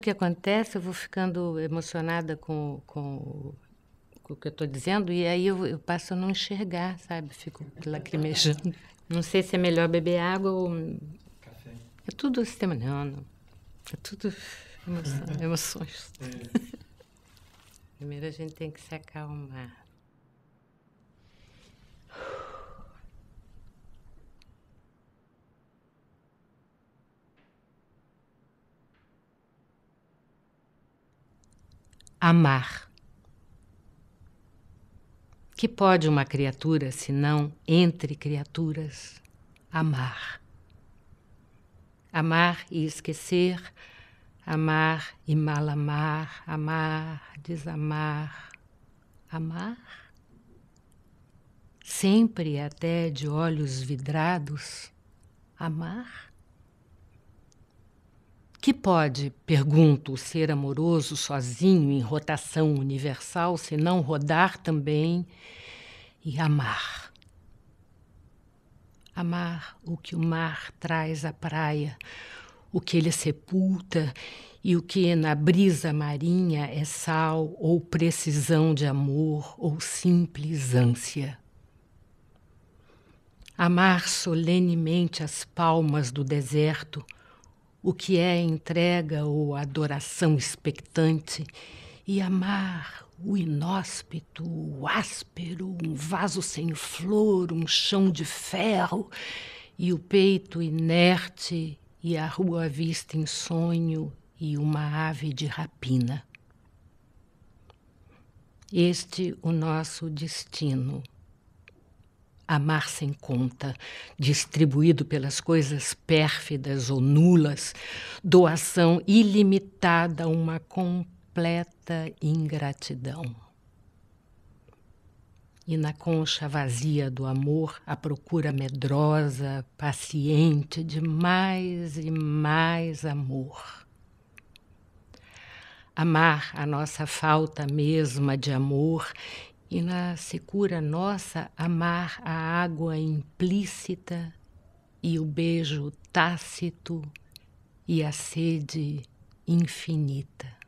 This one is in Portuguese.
O que acontece, eu vou ficando emocionada com, com, com o que eu estou dizendo e aí eu, eu, passo a não enxergar, sabe? Fico lacrimejando. Não sei se é melhor beber água ou... Café. É tudo sistema... Não, não. É tudo emoção, emoções. É. Primeiro a gente tem que se acalmar. amar. Que pode uma criatura, se não entre criaturas, amar? Amar e esquecer, amar e mal amar amar, desamar, amar. Sempre até de olhos vidrados, amar que pode, pergunto, ser amoroso sozinho em rotação universal, se não rodar também e amar? Amar o que o mar traz à praia, o que ele sepulta e o que na brisa marinha é sal ou precisão de amor ou simples ânsia. Amar solenemente as palmas do deserto o que é entrega ou adoração expectante, e amar o inóspito, o áspero, um vaso sem flor, um chão de ferro, e o peito inerte, e a rua vista em sonho, e uma ave de rapina. Este o nosso destino amar sem conta, distribuído pelas coisas pérfidas ou nulas, doação ilimitada a uma completa ingratidão. E na concha vazia do amor, a procura medrosa, paciente de mais e mais amor. Amar a nossa falta mesma de amor e na secura nossa, amar a água implícita e o beijo tácito e a sede infinita.